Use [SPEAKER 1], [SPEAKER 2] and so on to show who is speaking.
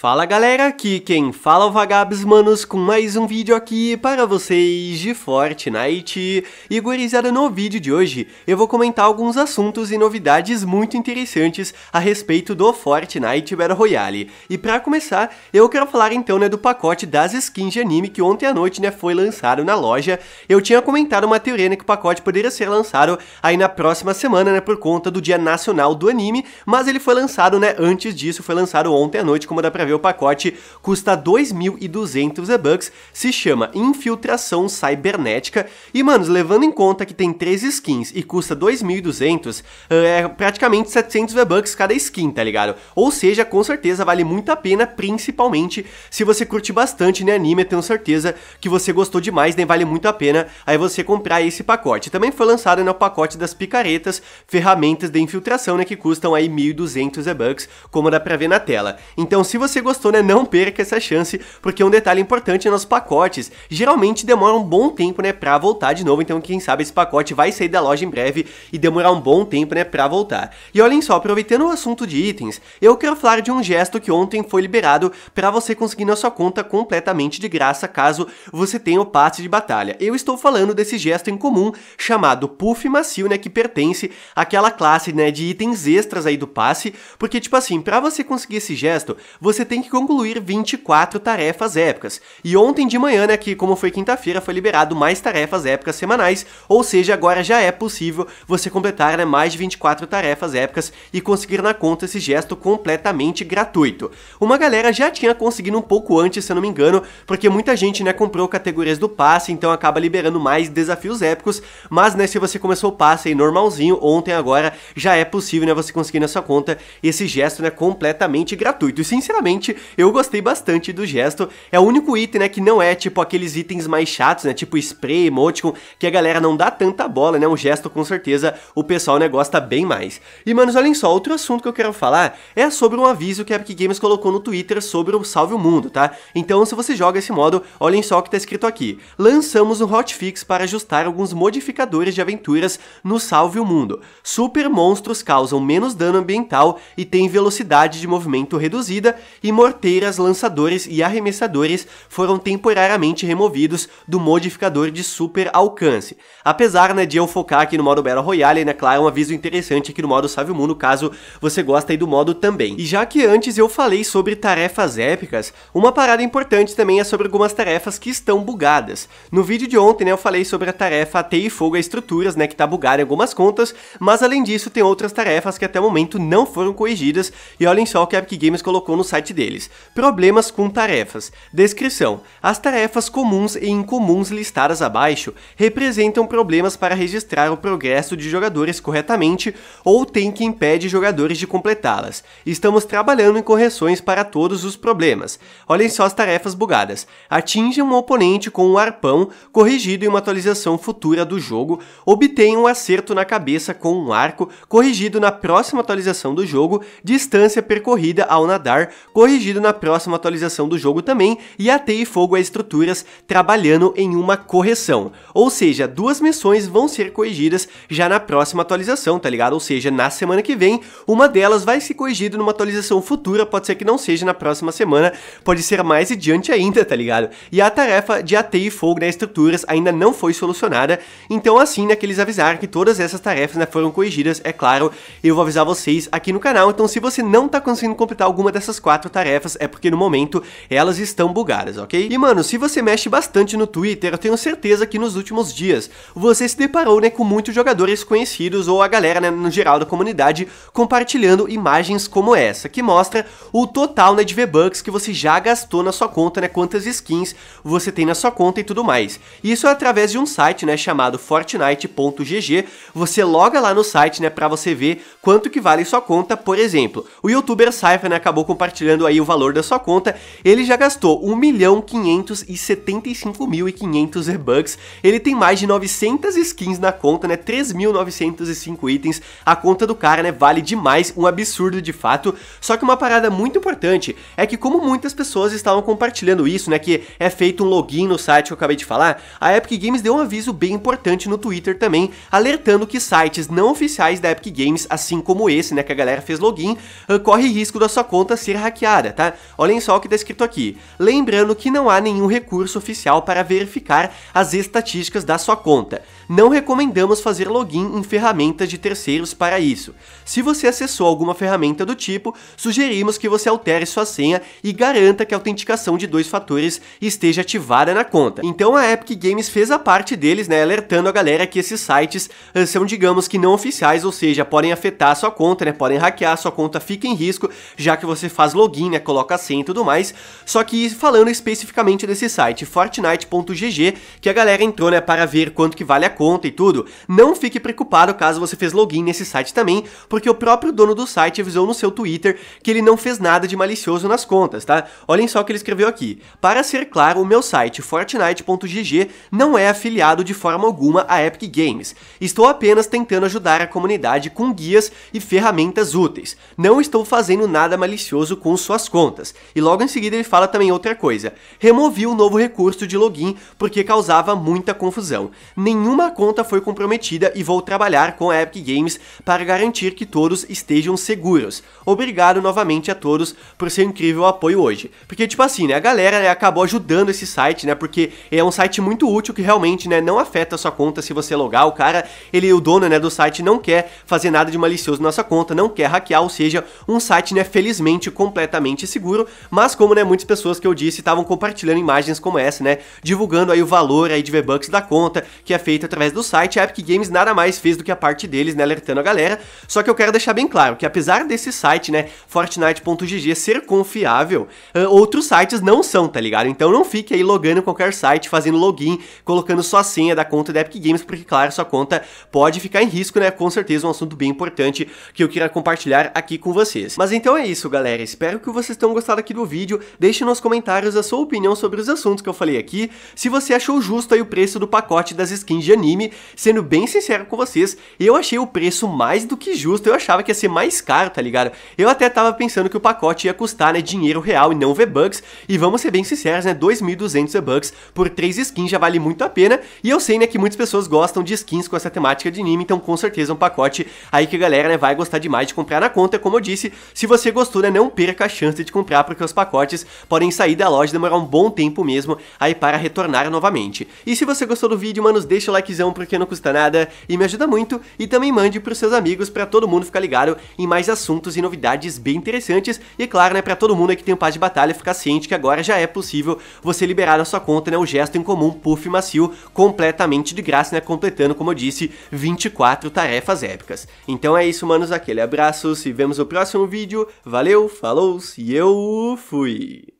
[SPEAKER 1] Fala galera, aqui quem fala é o Vagabes Manos com mais um vídeo aqui para vocês de Fortnite. E gurizada, no vídeo de hoje eu vou comentar alguns assuntos e novidades muito interessantes a respeito do Fortnite Battle Royale. E para começar, eu quero falar então né, do pacote das skins de anime que ontem à noite né, foi lançado na loja. Eu tinha comentado uma teoria né, que o pacote poderia ser lançado aí na próxima semana né, por conta do dia nacional do anime, mas ele foi lançado né, antes disso, foi lançado ontem à noite como dá pra ver ver o pacote, custa 2.200 e-bucks, se chama Infiltração Cibernética, e manos, levando em conta que tem 3 skins e custa 2.200, eh, é praticamente 700 V-Bucks cada skin, tá ligado? Ou seja, com certeza vale muito a pena, principalmente se você curte bastante né, anime, eu tenho certeza que você gostou demais, nem né, vale muito a pena aí você comprar esse pacote. Também foi lançado no né, pacote das picaretas, ferramentas de infiltração, né, que custam aí 1.200 V-Bucks, como dá pra ver na tela. Então, se você você gostou, né? Não perca essa chance, porque é um detalhe importante é nos pacotes. Geralmente demora um bom tempo, né, pra voltar de novo, então quem sabe esse pacote vai sair da loja em breve e demorar um bom tempo, né, pra voltar. E olhem só, aproveitando o assunto de itens, eu quero falar de um gesto que ontem foi liberado para você conseguir na sua conta completamente de graça, caso você tenha o passe de batalha. Eu estou falando desse gesto em comum chamado Puff Macio, né, que pertence àquela classe, né, de itens extras aí do passe, porque tipo assim, para você conseguir esse gesto, você você tem que concluir 24 tarefas épicas. E ontem de manhã, né, que como foi quinta-feira, foi liberado mais tarefas épicas semanais, ou seja, agora já é possível você completar né, mais de 24 tarefas épicas e conseguir na conta esse gesto completamente gratuito. Uma galera já tinha conseguido um pouco antes, se eu não me engano, porque muita gente né, comprou categorias do passe, então acaba liberando mais desafios épicos, mas né, se você começou o passe aí normalzinho, ontem agora, já é possível né, você conseguir na sua conta esse gesto né, completamente gratuito. E sinceramente, realmente eu gostei bastante do gesto. É o único item, né, que não é tipo aqueles itens mais chatos, né, tipo spray, emoticon, que a galera não dá tanta bola, né, um gesto com certeza o pessoal, né, gosta bem mais. E, manos, olhem só, outro assunto que eu quero falar é sobre um aviso que a Epic Games colocou no Twitter sobre o Salve o Mundo, tá? Então, se você joga esse modo, olhem só o que tá escrito aqui. Lançamos um hotfix para ajustar alguns modificadores de aventuras no Salve o Mundo. Super monstros causam menos dano ambiental e têm velocidade de movimento reduzida, e morteiras, lançadores e arremessadores foram temporariamente removidos do modificador de super alcance. Apesar né, de eu focar aqui no modo Battle Royale, né, claro, é um aviso interessante aqui no modo Save o Mundo, caso você gosta aí do modo também. E já que antes eu falei sobre tarefas épicas, uma parada importante também é sobre algumas tarefas que estão bugadas. No vídeo de ontem, né, eu falei sobre a tarefa T e Fogo a Estruturas, né, que tá bugada em algumas contas, mas além disso tem outras tarefas que até o momento não foram corrigidas, e olhem só o que a Epic Games colocou no site parte deles. Problemas com tarefas. Descrição: As tarefas comuns e incomuns listadas abaixo representam problemas para registrar o progresso de jogadores corretamente ou tem que impede jogadores de completá-las. Estamos trabalhando em correções para todos os problemas. Olhem só as tarefas bugadas. Atinge um oponente com um arpão corrigido em uma atualização futura do jogo, obtenha um acerto na cabeça com um arco corrigido na próxima atualização do jogo, distância percorrida ao nadar corrigido na próxima atualização do jogo também, e atei fogo às é estruturas trabalhando em uma correção. Ou seja, duas missões vão ser corrigidas já na próxima atualização, tá ligado? Ou seja, na semana que vem, uma delas vai ser corrigida numa atualização futura, pode ser que não seja na próxima semana, pode ser mais adiante ainda, tá ligado? E a tarefa de atei fogo nas né, estruturas ainda não foi solucionada, então assim, né, que eles avisaram que todas essas tarefas né, foram corrigidas, é claro, eu vou avisar vocês aqui no canal, então se você não tá conseguindo completar alguma dessas quatro quatro tarefas é porque no momento elas estão bugadas, ok? E mano, se você mexe bastante no Twitter, eu tenho certeza que nos últimos dias você se deparou né, com muitos jogadores conhecidos ou a galera né, no geral da comunidade compartilhando imagens como essa, que mostra o total né, de V-Bucks que você já gastou na sua conta, né, quantas skins você tem na sua conta e tudo mais. Isso é através de um site né, chamado fortnite.gg, você loga lá no site né, para você ver quanto que vale sua conta, por exemplo. O youtuber Cypher né, acabou compartilhando aí o valor da sua conta, ele já gastou 1.575.500 milhão mil e bucks ele tem mais de 900 skins na conta, né, 3.905 itens, a conta do cara, né, vale demais, um absurdo de fato, só que uma parada muito importante é que como muitas pessoas estavam compartilhando isso, né, que é feito um login no site que eu acabei de falar, a Epic Games deu um aviso bem importante no Twitter também, alertando que sites não oficiais da Epic Games, assim como esse, né, que a galera fez login, ah, corre risco da sua conta ser hackeada tá? Olhem só o que está escrito aqui. Lembrando que não há nenhum recurso oficial para verificar as estatísticas da sua conta. Não recomendamos fazer login em ferramentas de terceiros para isso. Se você acessou alguma ferramenta do tipo, sugerimos que você altere sua senha e garanta que a autenticação de dois fatores esteja ativada na conta. Então a Epic Games fez a parte deles, né, alertando a galera que esses sites ah, são, digamos que não oficiais, ou seja, podem afetar a sua conta, né, podem hackear, sua conta fica em risco, já que você faz login login, né, coloca assim e tudo mais. Só que falando especificamente desse site, fortnite.gg, que a galera entrou, né, para ver quanto que vale a conta e tudo, não fique preocupado caso você fez login nesse site também, porque o próprio dono do site avisou no seu Twitter que ele não fez nada de malicioso nas contas, tá? Olhem só o que ele escreveu aqui. Para ser claro, o meu site, fortnite.gg, não é afiliado de forma alguma a Epic Games. Estou apenas tentando ajudar a comunidade com guias e ferramentas úteis. Não estou fazendo nada malicioso com os suas contas. E logo em seguida ele fala também outra coisa: removi o novo recurso de login porque causava muita confusão. Nenhuma conta foi comprometida e vou trabalhar com a Epic Games para garantir que todos estejam seguros. Obrigado novamente a todos por seu incrível apoio hoje. Porque, tipo assim, né, a galera né, acabou ajudando esse site, né? Porque é um site muito útil que realmente né, não afeta a sua conta se você logar. O cara, ele, o dono né, do site, não quer fazer nada de malicioso na sua conta, não quer hackear, ou seja, um site, né, felizmente, completamente completamente seguro, mas como né, muitas pessoas que eu disse estavam compartilhando imagens como essa, né, divulgando aí o valor aí de V-Bucks da conta, que é feito através do site, a Epic Games nada mais fez do que a parte deles, né, alertando a galera. Só que eu quero deixar bem claro que apesar desse site, né, fortnite.gg ser confiável, uh, outros sites não são, tá ligado? Então não fique aí logando em qualquer site, fazendo login, colocando sua senha da conta da Epic Games, porque claro, sua conta pode ficar em risco, né? Com certeza um assunto bem importante que eu queria compartilhar aqui com vocês. Mas então é isso, galera. Espero espero que vocês tenham gostado aqui do vídeo. Deixe nos comentários a sua opinião sobre os assuntos que eu falei aqui, se você achou justo aí o preço do pacote das skins de anime. Sendo bem sincero com vocês, eu achei o preço mais do que justo, eu achava que ia ser mais caro, tá ligado? Eu até tava pensando que o pacote ia custar, né, dinheiro real e não V-Bucks, e vamos ser bem sinceros, né, 2.200 V-Bucks por 3 skins já vale muito a pena, e eu sei, né, que muitas pessoas gostam de skins com essa temática de anime, então com certeza é um pacote aí que a galera, né, vai gostar demais de comprar na conta, como eu disse, se você gostou, né, não perca a a chance de comprar porque os pacotes podem sair da loja e demorar um bom tempo mesmo aí para retornar novamente. E se você gostou do vídeo, mano, deixa o likezão porque não custa nada e me ajuda muito e também mande para os seus amigos para todo mundo ficar ligado em mais assuntos e novidades bem interessantes e claro, né, para todo mundo que tem o paz de batalha ficar ciente que agora já é possível você liberar na sua conta, né, o gesto em comum Puff Macio completamente de graça, né, completando, como eu disse, 24 tarefas épicas. Então é isso, manos, aquele abraço, se vemos no próximo vídeo, valeu, falou! Deus e eu fui!